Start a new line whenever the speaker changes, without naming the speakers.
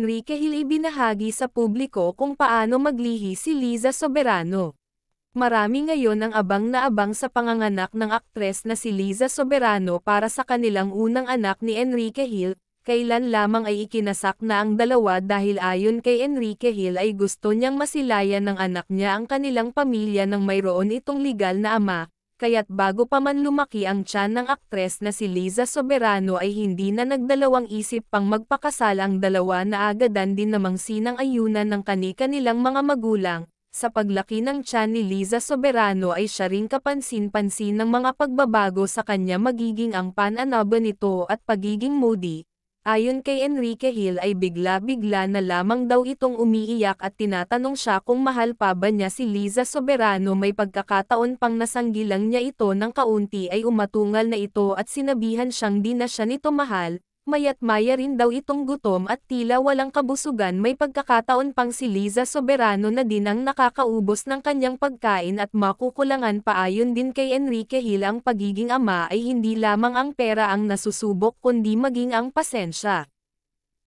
Enrique Hill ibinahagi sa publiko kung paano maglihi si Liza Soberano. Marami ngayon ang abang na abang sa panganganak ng aktres na si Liza Soberano para sa kanilang unang anak ni Enrique Hill, kailan lamang ay ikinasak na ang dalawa dahil ayon kay Enrique Hill ay gusto niyang masilayan ng anak niya ang kanilang pamilya nang mayroon itong legal na ama, kaya't bago pa man lumaki ang tiyan ng aktres na si Liza Soberano ay hindi na nagdalawang isip pang magpakasal ang dalawa na agadan din namang sinang ayunan ng kanika nilang mga magulang. Sa paglaki ng tiyan ni Liza Soberano ay siya ring kapansin-pansin ng mga pagbabago sa kanya magiging ang pananaba nito at pagiging moody, Ayon kay Enrique Hill ay bigla-bigla na lamang daw itong umiiyak at tinatanong siya kung mahal pa ba niya si Liza Soberano may pagkakataon pang nasanggilang niya ito ng kaunti ay umatungal na ito at sinabihan siyang di na siya nito mahal, Mayat maya rin daw itong gutom at tila walang kabusugan may pagkakataon pang si Liza Soberano na din ang nakakaubos ng kanyang pagkain at makukulangan paayon din kay Enrique Hill ang pagiging ama ay hindi lamang ang pera ang nasusubok kundi maging ang pasensya.